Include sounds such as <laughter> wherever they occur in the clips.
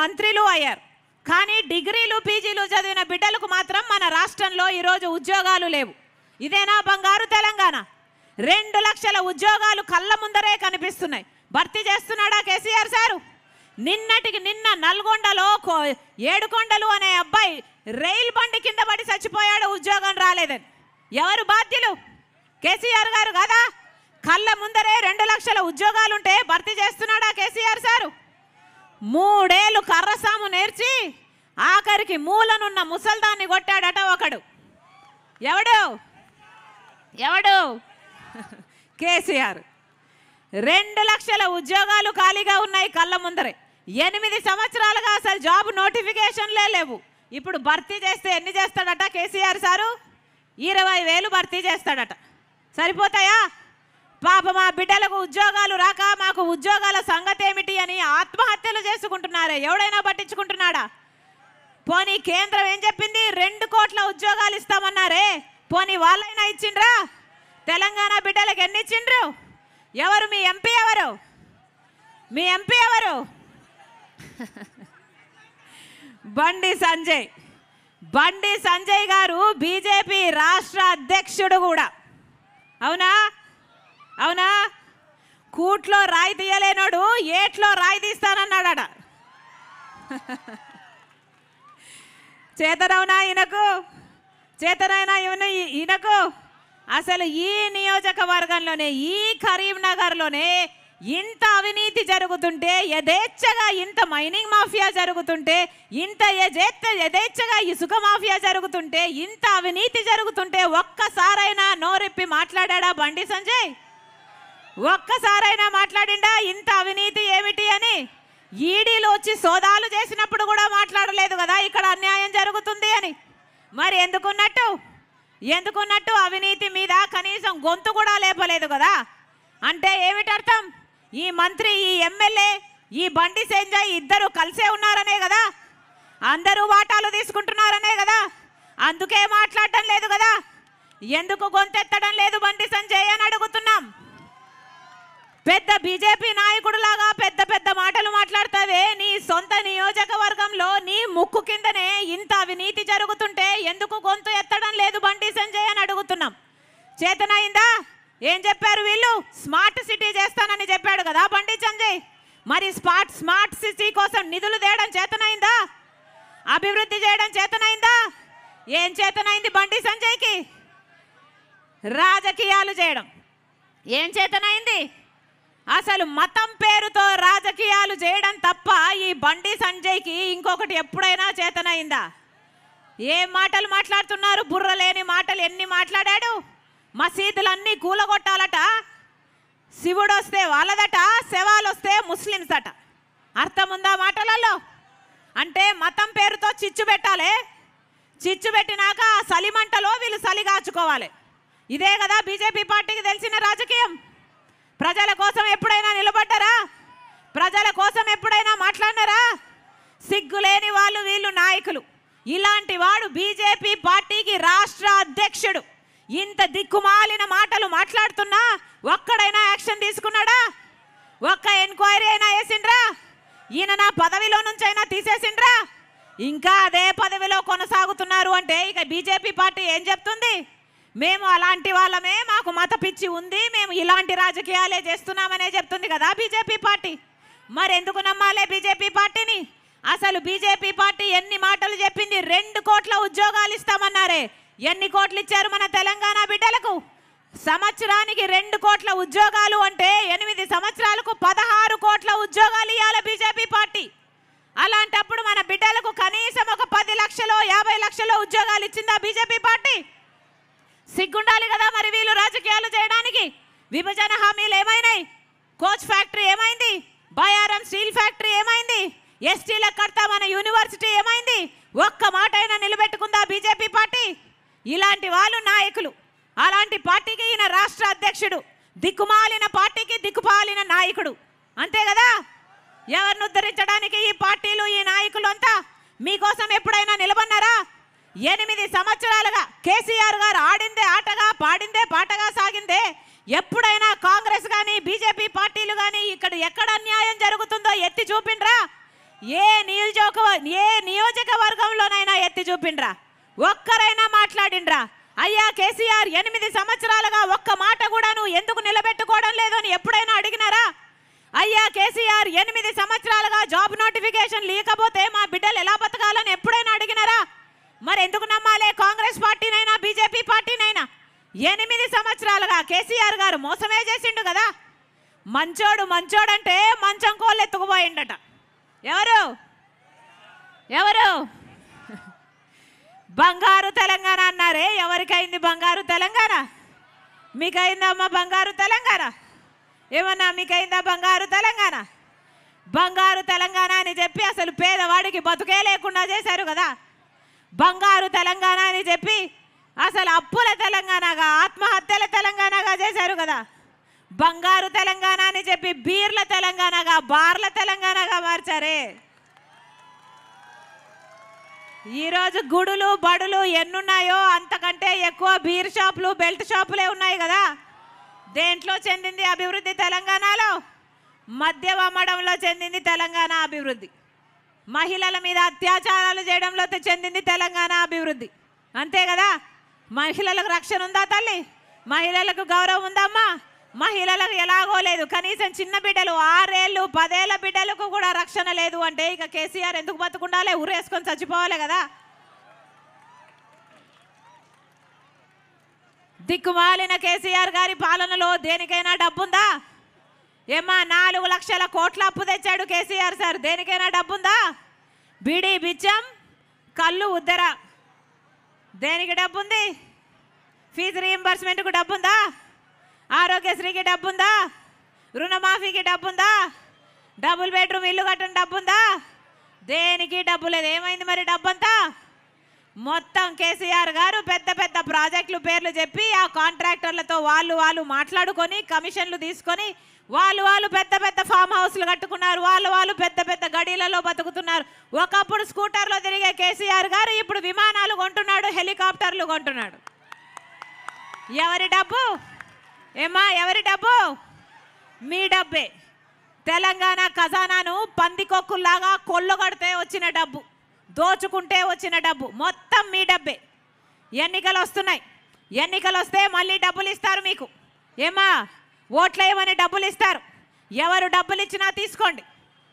మంత్రులు అయ్యారు కానీ డిగ్రీలు పీజీలు చదివిన బిడ్డలకు మాత్రం మన రాష్ట్రంలో ఈరోజు ఉద్యోగాలు లేవు ఇదేనా బంగారు తెలంగాణ రెండు లక్షల ఉద్యోగాలు కళ్ళ ముందరే కనిపిస్తున్నాయి భర్తీ చేస్తున్నాడా కేసీఆర్ సారు నిన్నటికి నిన్న నల్గొండలో ఏడుకొండలు అనే అబ్బాయి రైల్ బండి కింద పడి చచ్చిపోయాడు ఉద్యోగం రాలేదని ఎవరు బాధ్యులు కేసీఆర్ గారు కదా కళ్ళ ముందరే రెండు లక్షల ఉద్యోగాలుంటే భర్తీ చేస్తున్నాడా కేసీఆర్ సారు మూడేళ్ళు కర్రసాము నేర్చి ఆఖరికి మూలనున్న ముసల్దాన్ని కొట్టాడట ఒకడు ఎవడు ఎవడు <laughs> కేసీఆర్ రెండు లక్షల ఉద్యోగాలు ఖాళీగా ఉన్నాయి కళ్ళ ముందరే ఎనిమిది సంవత్సరాలుగా అసలు జాబ్ నోటిఫికేషన్లే లేవు ఇప్పుడు భర్తీ చేస్తే ఎన్ని చేస్తాడట కేసీఆర్ సారు ఇరవై వేలు భర్తీ చేస్తాడట సరిపోతాయా పాప మా బిడ్డలకు ఉద్యోగాలు రాక మాకు ఉద్యోగాల సంగతి ఏమిటి అని ఆత్మహత్యలు చేసుకుంటున్నారే ఎవడైనా పట్టించుకుంటున్నాడా పోనీ కేంద్రం ఏం చెప్పింది రెండు కోట్ల ఉద్యోగాలు ఇస్తామన్నారే పోనీ వాళ్ళైనా ఇచ్చిండ్రా తెలంగాణ బిడ్డలకు ఎన్ని ఇచ్చిండ్రు ఎవరు మీ ఎంపీ ఎవరు మీ ఎంపీ ఎవరు బండి సంజయ్ బండి సంజయ్ గారు బీజేపీ రాష్ట్ర అధ్యక్షుడు కూడా అవునా అవునా కూట్లో రాయి తీయలేనోడు ఏట్లో రాయి తీస్తానన్నాడట చేతనవునా ఈయనకు చేతనైనా ఈయన ఈయనకు అసలు ఈ నియోజకవర్గంలోనే ఈ కరీంనగర్లోనే ఇంత అవినీతి జరుగుతుంటే యథేచ్ఛగా ఇంత మైనింగ్ మాఫియా జరుగుతుంటే ఇంత యథేచ్ఛ యథేచ్ఛగా ఇసుక మాఫియా జరుగుతుంటే ఇంత అవినీతి జరుగుతుంటే ఒక్కసారైనా నోరెప్పి మాట్లాడా బండి సంజయ్ ఒక్కసారైనా మాట్లాడిండా ఇంత అవినీతి ఏమిటి అని ఈడీలు వచ్చి సోదాలు చేసినప్పుడు కూడా మాట్లాడలేదు కదా ఇక్కడ అన్యాయం జరుగుతుంది అని మరి ఎందుకున్నట్టు ఎందుకున్నట్టు అవినీతి మీద కనీసం గొంతు కూడా లేపలేదు కదా అంటే ఏమిటర్థం ఈ మంత్రి ఈ ఎమ్మెల్యే ఈ బండి సేంజా ఇద్దరు కలిసే ఉన్నారనే కదా అందరూ వాటాలు తీసుకుంటున్నారనే కదా అందుకే మాట్లాడటం లేదు కదా ఎందుకు గొంతెత్తడం లేదు బండి సంజయ్ అని అడుగుతున్నాం పెద్ద బీజేపీ నాయకుడులాగా పెద్ద పెద్ద మాటలు మాట్లాడుతావే నీ సొంత నియోజకవర్గంలో నీ ముక్కు కిందనే ఇంత అవినీతి జరుగుతుంటే ఎందుకు గొంతు ఎత్తడం లేదు బండి సంజయ్ అని అడుగుతున్నాం చేతనైందా ఏం చెప్పారు వీళ్ళు స్మార్ట్ సిటీ చేస్తానని చెప్పాడు కదా బండి సంజయ్ మరి స్మార్ట్ స్మార్ట్ సిటీ కోసం నిధులు తేయడం చేతనైందా అభివృద్ధి చేయడం చేతనైందా ఏం చేతనైంది బండి సంజయ్కి రాజకీయాలు చేయడం ఏం చేతనైంది అసలు మతం పేరుతో రాజకీయాలు చేయడం తప్ప ఈ బండి సంజయ్కి ఇంకొకటి ఎప్పుడైనా చేతనైందా ఏ మాటలు మాట్లాడుతున్నారు బుర్ర లేని మాటలు ఎన్ని మాట్లాడాడు మసీదులన్నీ కూలగొట్టాలట శివుడు వస్తే వాళ్ళదట శవాలు వస్తే ముస్లిమ్స్ అట అర్థముందా మాటలలో అంటే మతం పేరుతో చిచ్చు పెట్టాలి చిచ్చు పెట్టినాక సలిమంటలో వీళ్ళు సలిగాచుకోవాలి ఇదే కదా బీజేపీ పార్టీకి తెలిసిన రాజకీయం ప్రజల కోసం ఎప్పుడైనా నిలబడ్డారా ప్రజల కోసం ఎప్పుడైనా మాట్లాడినారా లేని వాళ్ళు వీళ్ళు నాయకులు ఇలాంటి వాడు బీజేపీ పార్టీకి రాష్ట్ర అధ్యక్షుడు ఇంత దిక్కుమాలిన మాటలు మాట్లాడుతున్నా ఒక్కడైనా యాక్షన్ తీసుకున్నాడా ఒక్క ఎంక్వైరీ అయినా వేసిండ్రా ఈయన నా పదవిలో నుంచి అయినా తీసేసిండ్రా ఇంకా అదే పదవిలో కొనసాగుతున్నారు అంటే ఇక బీజేపీ పార్టీ ఏం చెప్తుంది మేము అలాంటి వాళ్ళమే మాకు మత పిచ్చి ఉంది మేము ఇలాంటి రాజకీయాలే చేస్తున్నామనే చెప్తుంది కదా బీజేపీ పార్టీ మరి ఎందుకు నమ్మాలే బీజేపీ పార్టీని అసలు బీజేపీ పార్టీ ఎన్ని మాటలు చెప్పింది రెండు కోట్ల ఉద్యోగాలు ఇస్తామన్నారే ఎన్ని కోట్లు ఇచ్చారు మన తెలంగాణ బిడ్డలకు సంవత్సరానికి రెండు కోట్ల ఉద్యోగాలు అంటే ఎనిమిది సంవత్సరాలకు పదహారు కోట్ల ఉద్యోగాలు ఇవ్వాలి బీజేపీ పార్టీ అలాంటప్పుడు మన బిడ్డలకు కనీసం ఒక పది లక్షలు యాభై లక్షలు ఉద్యోగాలు ఇచ్చిందా బీజేపీ పార్టీ సిగ్గుండాలి కదా మరి వీళ్ళు రాజకీయాలు చేయడానికి విభజన హామీలు ఏమైనాయి కోచ్ ఫ్యాక్టరీ ఏమైంది బయారం స్టీల్ ఫ్యాక్టరీ ఏమైంది ఎస్టీల కర్త మన యూనివర్సిటీ ఏమైంది ఒక్క మాట అయినా నిలబెట్టుకుందా బీజేపీ పార్టీ ఇలాంటి వాళ్ళు నాయకులు అలాంటి పార్టీకి ఈయన రాష్ట్ర అధ్యక్షుడు దిక్కుమాలిన పార్టీకి దిక్కుపాలిన నాయకుడు అంతే కదా ఎవరిని ఉద్ధరించడానికి ఈ పార్టీలు ఈ నాయకులు అంతా మీకోసం ఎప్పుడైనా నిలబన్నారా ఎనిమిది సంవత్సరాలుగా కేసీఆర్ గారు ఆడిందే ఆటగా పాడిందే పాటగా సాగిందే ఎప్పుడైనా కాంగ్రెస్ కానీ బీజేపీ పార్టీలు కానీ ఇక్కడ ఎక్కడ అన్యాయం జరుగుతుందో ఎత్తి చూపిండ్రా ఏ నియోజక ఏ నియోజకవర్గంలోనైనా ఎత్తి చూపిండ్రా ఒక్కరైనా మాట్లాడిండ్రా అయ్యా కేసీఆర్ ఎనిమిది సంవత్సరాలుగా ఒక్క మాట కూడా నువ్వు ఎందుకు నిలబెట్టుకోవడం లేదు అని ఎప్పుడైనా అడిగినారా అయ్యా కేసీఆర్ ఎనిమిది సంవత్సరాలుగా జాబ్ నోటిఫికేషన్ లేకపోతే మా బిడ్డలు ఎనిమిది సంవత్సరాలుగా కేసీఆర్ గారు మోసమే చేసిండు కదా మంచోడు మంచోడంటే మంచం కోళ్ళు ఎత్తుకుపోయిండట ఎవరు ఎవరు బంగారు తెలంగాణ అన్నారే ఎవరికైంది బంగారు తెలంగాణ మీకైందమ్మా బంగారు తెలంగాణ ఏమన్నా మీకైందా బంగారు తెలంగాణ బంగారు తెలంగాణ అని చెప్పి అసలు పేదవాడికి బతుకే లేకుండా చేశారు కదా బంగారు తెలంగాణ అని చెప్పి అసలు అప్పుల తెలంగాణగా ఆత్మహత్యల తెలంగాణగా చేశారు కదా బంగారు తెలంగాణ అని చెప్పి బీర్ల తెలంగాణగా బార్ల తెలంగాణగా మార్చారే ఈరోజు గుడులు బడులు ఎన్నున్నాయో అంతకంటే ఎక్కువ బీర్ షాపులు బెల్ట్ షాపులే ఉన్నాయి కదా దేంట్లో చెందింది అభివృద్ధి తెలంగాణలో మద్యం అమ్మడంలో చెందింది తెలంగాణ అభివృద్ధి మహిళల మీద అత్యాచారాలు చేయడంలో చెందింది తెలంగాణ అభివృద్ధి అంతే కదా మహిళలకు రక్షణ ఉందా తల్లి మహిళలకు గౌరవం ఉందమ్మా మహిళలకు ఎలాగో లేదు కనీసం చిన్న బిడ్డలు ఆరేళ్ళు పదేళ్ళ బిడ్డలకు కూడా రక్షణ లేదు అంటే ఇక కేసీఆర్ ఎందుకు బతుకుండాలే ఊరేసుకొని చచ్చిపోవాలి కదా దిక్కుమాలిన కేసీఆర్ గారి పాలనలో దేనికైనా డబ్బుందా ఏమా నాలుగు లక్షల కోట్ల అప్పు తెచ్చాడు కేసీఆర్ సార్ దేనికైనా డబ్బుందా బీడీ బిచ్చం కళ్ళు ఉద్దరా దేనికి డబ్బు ఉంది ఫీజు రీఎంబర్స్మెంట్కు డబ్బు ఉందా ఆరోగ్యశ్రీకి డబ్బు ఉందా రుణమాఫీకి డబ్బు ఉందా డబుల్ బెడ్రూమ్ ఇల్లు కట్టడం డబ్బు ఉందా దేనికి డబ్బు లేదు ఏమైంది మరి డబ్బంతా మొత్తం కేసీఆర్ గారు పెద్ద పెద్ద ప్రాజెక్టులు పేర్లు చెప్పి ఆ కాంట్రాక్టర్లతో వాళ్ళు వాళ్ళు మాట్లాడుకొని కమిషన్లు తీసుకొని వాళ్ళు వాళ్ళు పెద్ద పెద్ద ఫామ్ హౌస్లు కట్టుకున్నారు వాళ్ళు వాళ్ళు పెద్ద పెద్ద గడీలలో బతుకుతున్నారు ఒకప్పుడు స్కూటర్లో తిరిగే కేసీఆర్ గారు ఇప్పుడు విమానాలు కొంటున్నాడు హెలికాప్టర్లు కొంటున్నాడు ఎవరి డబ్బు ఏమా ఎవరి డబ్బు మీ డబ్బే తెలంగాణ ఖజానాను పందికొక్కుల్లాగా కొల్లగడితే వచ్చిన డబ్బు దోచుకుంటే వచ్చిన డబ్బు మొత్తం మీ డబ్బే ఎన్నికలు వస్తున్నాయి ఎన్నికలు వస్తే మళ్ళీ డబ్బులు ఇస్తారు మీకు ఏమా ఏమని డబ్బులు ఇస్తారు ఎవరు డబ్బులు ఇచ్చినా తీసుకోండి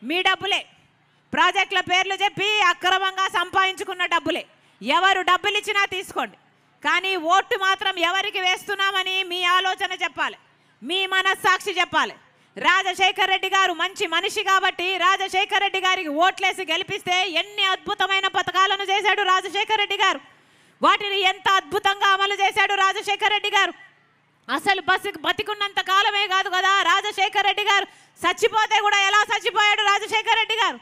మీ డబ్బులే ప్రాజెక్టుల పేర్లు చెప్పి అక్రమంగా సంపాదించుకున్న డబ్బులే ఎవరు డబ్బులు ఇచ్చినా తీసుకోండి కానీ ఓటు మాత్రం ఎవరికి వేస్తున్నామని మీ ఆలోచన చెప్పాలి మీ మనస్సాక్షి చెప్పాలి రాజశేఖర్ రెడ్డి గారు మంచి మనిషి కాబట్టి రాజశేఖర్ రెడ్డి గారికి ఓట్లేసి గెలిపిస్తే ఎన్ని అద్భుతమైన పథకాలను చేశాడు రాజశేఖర్ రెడ్డి గారు వాటిని ఎంత అద్భుతంగా అమలు చేశాడు రాజశేఖర్ రెడ్డి గారు అసలు బస్సు బతికున్నంత కాలమే కాదు కదా రాజశేఖర్ రెడ్డి గారు చచ్చిపోతే కూడా ఎలా చచ్చిపోయాడు రాజశేఖర్ రెడ్డి గారు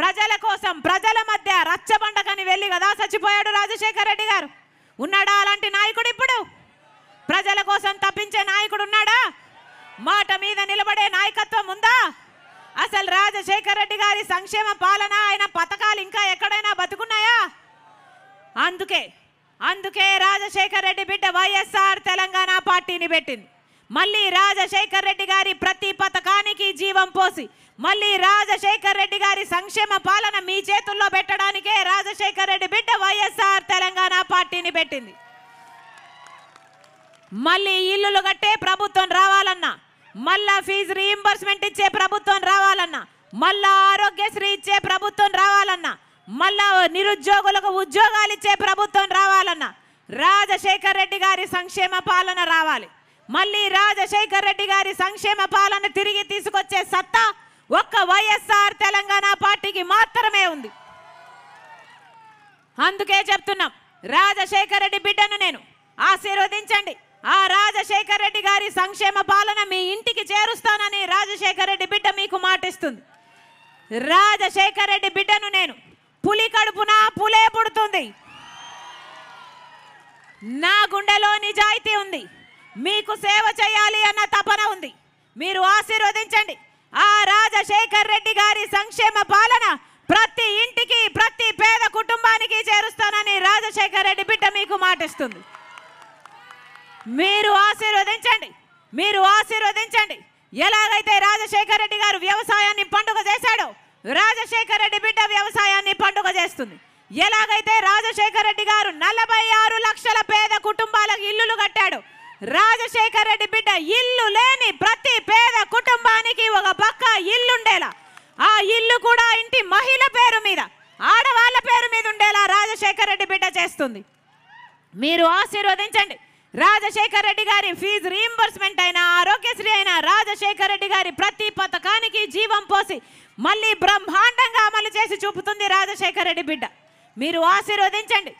ప్రజల కోసం ప్రజల మధ్య రచ్చబండకని వెళ్ళి కదా చచ్చిపోయాడు రాజశేఖర్ రెడ్డి గారు ఉన్నాడా అలాంటి నాయకుడు ఇప్పుడు ప్రజల కోసం తప్పించే నాయకుడు ఉన్నాడా మాట మీద నిలబడే నాయకత్వం ఉందా అసలు రాజశేఖర రెడ్డి గారి సంక్షేమ పాలన ఆయన పథకాలు ఇంకా ఎక్కడైనా బతుకున్నాయా అందుకే అందుకే రాజశేఖర రెడ్డి బిడ్డ వైఎస్ఆర్ తెలంగాణ పార్టీని పెట్టింది మళ్ళీ రాజశేఖర రెడ్డి గారి ప్రతి పథకానికి జీవం పోసి మళ్ళీ రాజశేఖర రెడ్డి గారి సంక్షేమ పాలన మీ చేతుల్లో పెట్టడానికే రాజశేఖర రెడ్డి బిడ్డ వైఎస్ఆర్ తెలంగాణ పార్టీని పెట్టింది మళ్ళీ ఇల్లులు కట్టే ప్రభుత్వం రావాలన్నా మళ్ళా ఫీజు రీఎంబర్స్మెంట్ ఇచ్చే ప్రభుత్వం రావాలన్నా మళ్ళా ఆరోగ్యశ్రీ ఇచ్చే ప్రభుత్వం రావాలన్నా మళ్ళా నిరుద్యోగులకు ఉద్యోగాలు ఇచ్చే ప్రభుత్వం రావాలన్నా రాజశేఖర్ రెడ్డి గారి సంక్షేమ పాలన రావాలి మళ్ళీ రాజశేఖర్ రెడ్డి గారి సంక్షేమ పాలన తిరిగి తీసుకొచ్చే సత్తా ఒక్క వైఎస్ఆర్ తెలంగాణ పార్టీకి మాత్రమే ఉంది అందుకే చెప్తున్నాం రాజశేఖర్ రెడ్డి బిడ్డను నేను ఆశీర్వదించండి ఆ రాజశేఖర్ రెడ్డి గారి సంక్షేమ పాలన మీ ఇంటికి చేరుస్తానని రాజశేఖర్ రెడ్డి బిడ్డ మీకు మాటిస్తుంది రాజశేఖర్ రెడ్డి బిడ్డను నేను పులి కడుపున పులే పుడుతుంది నా గుండెలో నిజాయితీ ఉంది మీకు సేవ చేయాలి అన్న తపన ఉంది మీరు ఆశీర్వదించండి ఆ రాజశేఖర్ రెడ్డి గారి సంక్షేమ పాలన ప్రతి ఇంటికి ప్రతి పేద కుటుంబానికి చేరుస్తానని రాజశేఖర్ రెడ్డి బిడ్డ మీకు మాటిస్తుంది మీరు ఆశీర్వదించండి మీరు ఆశీర్వదించండి ఎలాగైతే రాజశేఖర రెడ్డి గారు వ్యవసాయాన్ని పండుగ చేశాడో రాజశేఖర రెడ్డి బిడ్డ వ్యవసాయాన్ని పండుగ చేస్తుంది ఎలాగైతే రాజశేఖర రెడ్డి గారు నలభై ఆరు లక్షల పేద కుటుంబాలకు ఇల్లులు కట్టాడు రాజశేఖర రెడ్డి బిడ్డ ఇల్లు లేని ప్రతి పేద కుటుంబానికి ఒక పక్క ఇల్లుండేలా ఆ ఇల్లు కూడా ఇంటి మహిళ పేరు మీద ఆడవాళ్ళ పేరు మీద ఉండేలా రాజశేఖర రెడ్డి బిడ్డ చేస్తుంది మీరు ఆశీర్వదించండి రాజశేఖర్ రెడ్డి గారి ఫీజు రీఎంబర్స్మెంట్ అయినా ఆరోగ్యశ్రీ అయినా రాజశేఖర్ రెడ్డి గారి ప్రతి పథకానికి జీవం పోసి మళ్ళీ బ్రహ్మాండంగా అమలు చేసి చూపుతుంది రాజశేఖర్ రెడ్డి బిడ్డ మీరు ఆశీర్వదించండి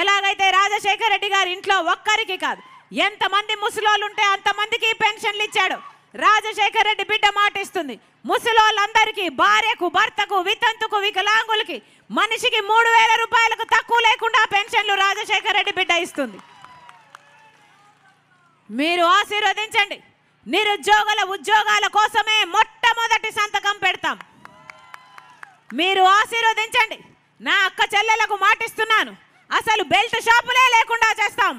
ఎలాగైతే రాజశేఖర్ రెడ్డి గారి ఇంట్లో ఒక్కరికి కాదు ఎంతమంది ముసలోళ్ళు ఉంటే అంతమందికి పెన్షన్లు ఇచ్చాడు రాజశేఖర్ రెడ్డి బిడ్డ మాటిస్తుంది ముసలోళ్ళందరికీ భార్యకు భర్తకు వితంతుకు వికలాంగులకి మనిషికి మూడు వేల రూపాయలకు తక్కువ లేకుండా పెన్షన్లు రాజశేఖర్ రెడ్డి బిడ్డ ఇస్తుంది మీరు ఆశీర్వదించండి నిరుద్యోగుల ఉద్యోగాల కోసమే మొట్టమొదటి సంతకం పెడతాం మీరు ఆశీర్వదించండి నా అక్క చెల్లెలకు మాటిస్తున్నాను అసలు బెల్ట్ షాపులే లేకుండా చేస్తాం